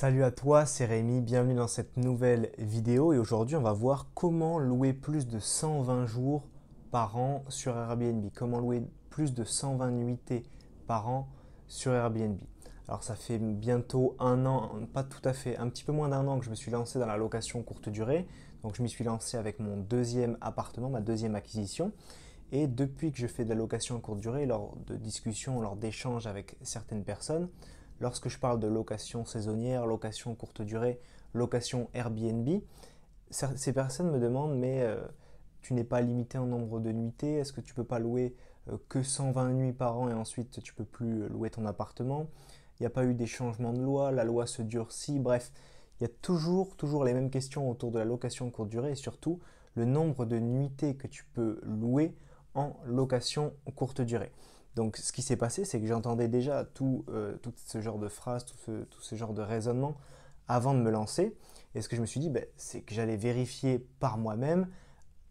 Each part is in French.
Salut à toi, c'est Rémi, bienvenue dans cette nouvelle vidéo et aujourd'hui on va voir comment louer plus de 120 jours par an sur Airbnb, comment louer plus de 120 nuitées par an sur Airbnb. Alors ça fait bientôt un an, pas tout à fait, un petit peu moins d'un an que je me suis lancé dans la location courte durée, donc je m'y suis lancé avec mon deuxième appartement, ma deuxième acquisition. Et depuis que je fais de la location courte durée, lors de discussions, lors d'échanges avec certaines personnes, Lorsque je parle de location saisonnière, location courte durée, location Airbnb, ces personnes me demandent mais euh, tu n'es pas limité en nombre de nuitées, est-ce que tu peux pas louer euh, que 120 nuits par an et ensuite tu peux plus euh, louer ton appartement Il n'y a pas eu des changements de loi, la loi se durcit, bref, il y a toujours toujours les mêmes questions autour de la location courte durée et surtout le nombre de nuitées que tu peux louer en location courte durée. Donc ce qui s'est passé, c'est que j'entendais déjà tout, euh, ce genre de phrases, tout ce, genre de raisonnement avant de me lancer. Et ce que je me suis dit, ben, c'est que j'allais vérifier par moi-même,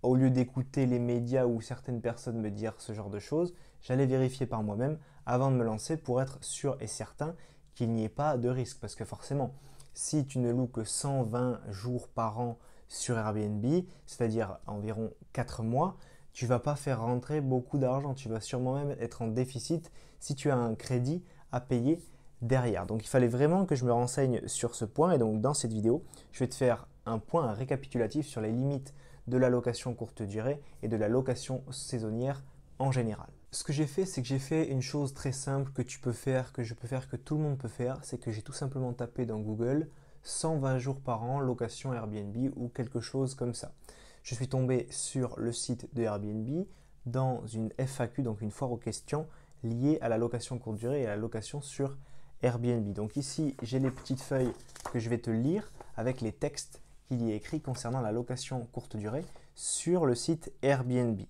au lieu d'écouter les médias ou certaines personnes me dire ce genre de choses, j'allais vérifier par moi-même avant de me lancer pour être sûr et certain qu'il n'y ait pas de risque. Parce que forcément, si tu ne loues que 120 jours par an sur Airbnb, c'est-à-dire environ 4 mois, tu vas pas faire rentrer beaucoup d'argent. Tu vas sûrement même être en déficit si tu as un crédit à payer derrière. Donc il fallait vraiment que je me renseigne sur ce point. Et donc dans cette vidéo, je vais te faire un point, récapitulatif sur les limites de la location courte durée et de la location saisonnière en général. Ce que j'ai fait, c'est que j'ai fait une chose très simple que tu peux faire, que je peux faire, que tout le monde peut faire, c'est que j'ai tout simplement tapé dans Google 120 jours par an location Airbnb ou quelque chose comme ça je suis tombé sur le site de Airbnb dans une FAQ, donc une foire aux questions liée à la location courte durée et à la location sur Airbnb. Donc ici, j'ai les petites feuilles que je vais te lire avec les textes qu'il y a écrit concernant la location courte durée sur le site Airbnb.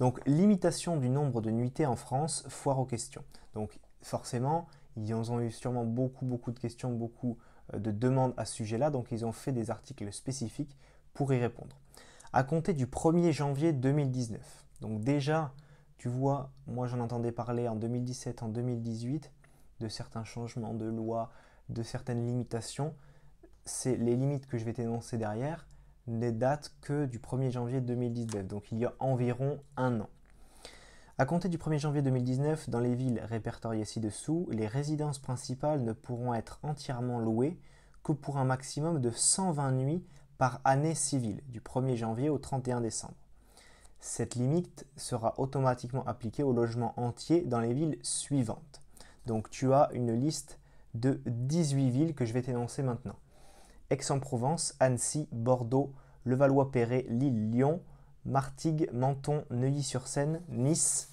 Donc limitation du nombre de nuitées en France, foire aux questions. Donc forcément, ils ont eu sûrement beaucoup beaucoup de questions, beaucoup euh, de demandes à ce sujet-là, donc ils ont fait des articles spécifiques pour y répondre à compter du 1er janvier 2019. Donc déjà, tu vois, moi j'en entendais parler en 2017, en 2018, de certains changements de loi, de certaines limitations. C'est les limites que je vais t'énoncer derrière, ne datent que du 1er janvier 2019, donc il y a environ un an. À compter du 1er janvier 2019, dans les villes répertoriées ci-dessous, les résidences principales ne pourront être entièrement louées que pour un maximum de 120 nuits par année civile, du 1er janvier au 31 décembre. Cette limite sera automatiquement appliquée au logement entier dans les villes suivantes. Donc tu as une liste de 18 villes que je vais t'énoncer maintenant. Aix-en-Provence, Annecy, Bordeaux, Levallois-Perret, Lille, Lyon, Martigues, Menton, Neuilly-sur-Seine, Nice,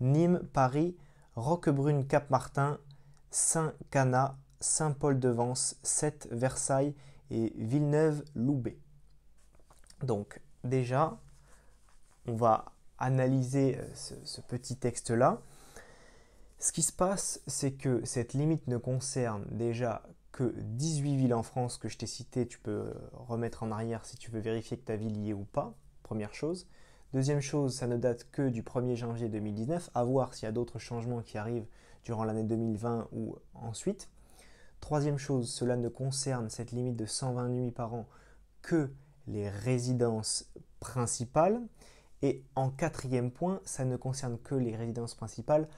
Nîmes, Paris, Roquebrune, Cap-Martin, Saint-Cana, Saint-Paul-de-Vence, Sète, Versailles et Villeneuve-Loubet. Donc déjà, on va analyser euh, ce, petit texte-là. Ce qui se passe, c'est que cette limite ne concerne déjà que 18 villes en France que je t'ai citées. Tu peux euh, remettre en arrière si tu veux vérifier que ta ville y est ou pas, première chose. Deuxième chose, ça ne date que du 1er janvier 2019, à voir s'il y a d'autres changements qui arrivent durant l'année 2020 ou ensuite. Troisième chose, cela ne concerne cette limite de 120 nuits par an que les résidences principales. Et en quatrième point, ça ne concerne que les résidences principales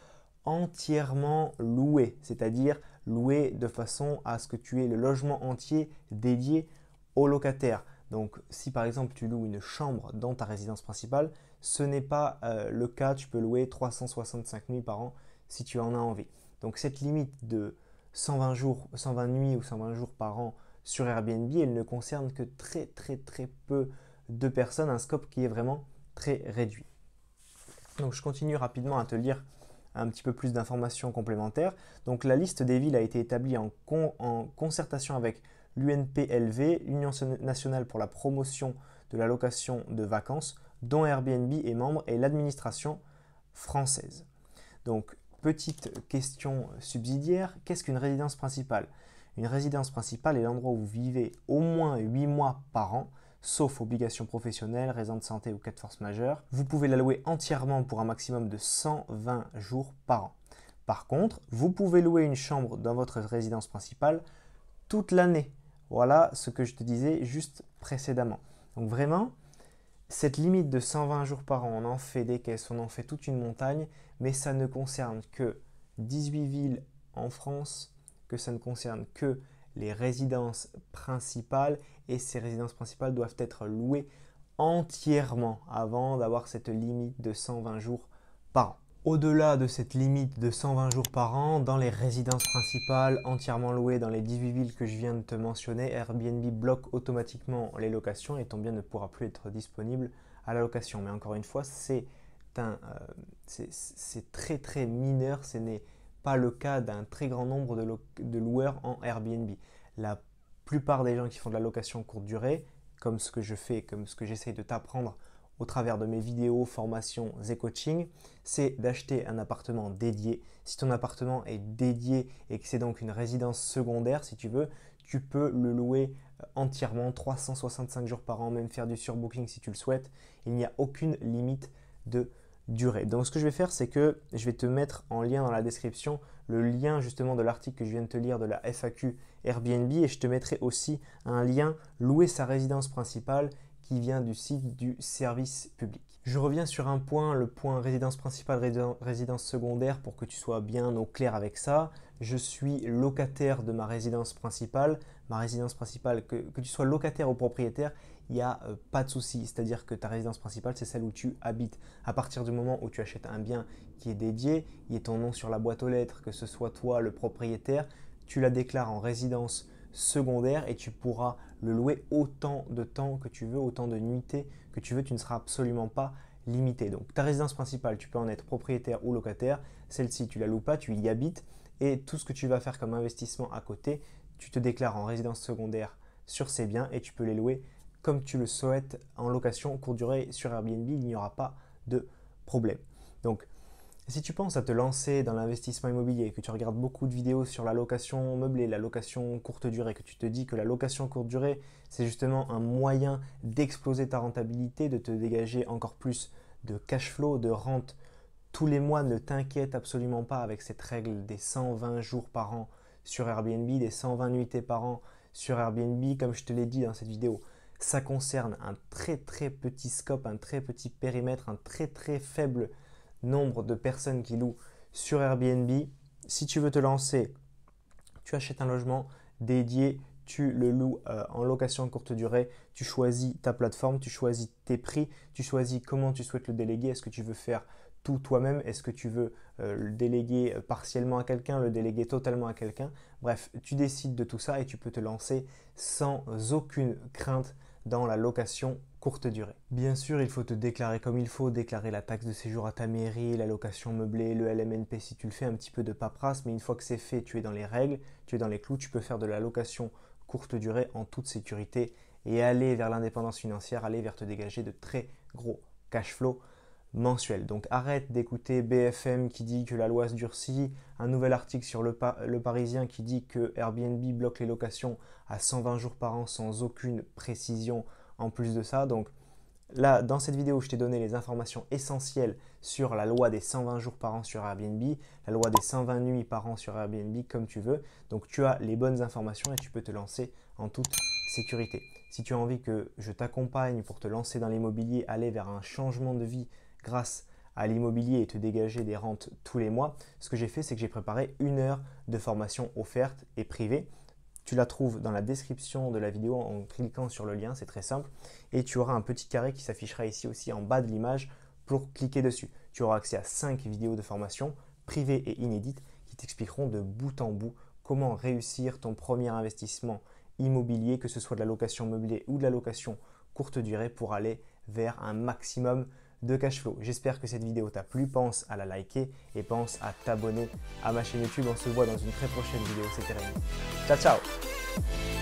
entièrement louées, c'est-à-dire louées de façon à ce que tu aies le logement entier dédié au locataire. Donc si par exemple tu loues une chambre dans ta résidence principale, ce n'est pas euh, le cas, tu peux louer 365 nuits par an si tu en as envie. Donc cette limite de 120 jours, 120 nuits ou 120 jours par an sur Airbnb, elle ne concerne que très très très peu de personnes, un scope qui est vraiment très réduit. Donc je continue rapidement à te lire un petit peu plus d'informations complémentaires. Donc la liste des villes a été établie en, en concertation avec l'UNPLV, l'Union nationale pour la promotion de la location de vacances, dont Airbnb est membre, et l'administration française. Donc Petite question subsidiaire, qu'est-ce qu'une résidence principale Une résidence principale est l'endroit où vous vivez au moins 8 mois par an, sauf obligation professionnelle, raison de santé ou cas de force majeure. Vous pouvez la louer entièrement pour un maximum de 120 jours par an. Par contre, vous pouvez louer une chambre dans votre résidence principale toute l'année. Voilà ce que je te disais juste précédemment. Donc vraiment, cette limite de 120 jours par an, on en fait des caisses, on en fait toute une montagne, mais ça ne concerne que 18 villes en France, que ça ne concerne que les résidences principales, et ces résidences principales doivent être louées entièrement avant d'avoir cette limite de 120 jours par an au-delà de cette limite de 120 jours par an, dans les résidences principales entièrement louées dans les 18 villes que je viens de te mentionner, Airbnb bloque automatiquement les locations et ton bien ne pourra plus être disponible à la location. Mais encore une fois, c'est euh, très très mineur, ce n'est pas le cas d'un très grand nombre de, de loueurs en Airbnb. La plupart des gens qui font de la location courte durée, comme ce que je fais, comme ce que j'essaye de t'apprendre au travers de mes vidéos, formations et coaching, c'est d'acheter un appartement dédié. Si ton appartement est dédié et que c'est donc une résidence secondaire, si tu veux, tu peux le louer euh, entièrement 365 jours par an, même faire du surbooking si tu le souhaites. Il n'y a aucune limite de durée. Donc ce que je vais faire, c'est que je vais te mettre en lien dans la description le lien justement de l'article que je viens de te lire de la FAQ Airbnb et je te mettrai aussi un lien louer sa résidence principale qui vient du site du service public. Je reviens sur un point, le point résidence principale, résidence secondaire, pour que tu sois bien au clair avec ça. Je suis locataire de ma résidence principale. Ma résidence principale, que, tu sois locataire ou propriétaire, il n'y a euh, pas de souci. C'est-à-dire que ta résidence principale, c'est celle où tu habites. À partir du moment où tu achètes un bien qui est dédié, il y a ton nom sur la boîte aux lettres, que ce soit toi le propriétaire, tu la déclares en résidence secondaire et tu pourras le louer autant de temps que tu veux, autant de nuitées que tu veux, tu ne seras absolument pas limité. Donc ta résidence principale, tu peux en être propriétaire ou locataire, celle-ci tu la loues pas, tu y habites et tout ce que tu vas faire comme investissement à côté, tu te déclares en résidence secondaire sur ces biens et tu peux les louer comme tu le souhaites en location courte durée sur Airbnb, il n'y aura pas de problème. Donc si tu penses à te lancer dans l'investissement immobilier, et que tu regardes beaucoup de vidéos sur la location meublée, la location courte durée, que tu te dis que la location courte durée, c'est justement un moyen d'exploser ta rentabilité, de te dégager encore plus de cash flow, de rente tous les mois, ne t'inquiète absolument pas avec cette règle des 120 jours par an sur Airbnb, des 120 nuitées par an sur Airbnb, comme je te l'ai dit dans cette vidéo. Ça concerne un très très petit scope, un très petit périmètre, un très très faible nombre de personnes qui louent sur Airbnb. Si tu veux te lancer, tu achètes un logement dédié, tu le loues euh, en location courte durée, tu choisis ta plateforme, tu choisis tes prix, tu choisis comment tu souhaites le déléguer, est-ce que tu veux faire tout toi-même, est-ce que tu veux euh, le déléguer euh, partiellement à quelqu'un, le déléguer totalement à quelqu'un, bref, tu décides de tout ça et tu peux te lancer sans aucune crainte dans la location courte durée. Bien sûr, il faut te déclarer comme il faut, déclarer la taxe de séjour à ta mairie, la location meublée, le LMNP si tu le fais, un petit peu de paperasse, mais une fois que c'est fait, tu es dans les règles, tu es dans les clous, tu peux faire de la location courte durée en toute sécurité et aller vers l'indépendance financière, aller vers te dégager de très gros cash flow mensuel. Donc arrête d'écouter BFM qui dit que la loi se durcit, un nouvel article sur le, Parisien qui dit que Airbnb bloque les locations à 120 jours par an sans aucune précision en plus de ça. Donc là, dans cette vidéo, je t'ai donné les informations essentielles sur la loi des 120 jours par an sur Airbnb, la loi des 120 nuits par an sur Airbnb, comme tu veux. Donc tu as les bonnes informations et tu peux te lancer en toute sécurité. Si tu as envie que je t'accompagne pour te lancer dans l'immobilier, aller vers un changement de vie grâce à l'immobilier et te dégager des rentes tous les mois, ce que j'ai fait, c'est que j'ai préparé une heure de formation offerte et privée. Tu la trouves dans la description de la vidéo en cliquant sur le lien, c'est très simple. Et tu auras un petit carré qui s'affichera ici aussi en bas de l'image pour cliquer dessus. Tu auras accès à cinq vidéos de formation privées et inédites qui t'expliqueront de bout en bout comment réussir ton premier investissement immobilier, que ce soit de la location meublée ou de la location courte durée, pour aller vers un maximum de cash flow. J'espère que cette vidéo t'a plu, pense à la liker et pense à t'abonner à ma chaîne YouTube. On se voit dans une très prochaine vidéo, c'était Rémi. Ciao ciao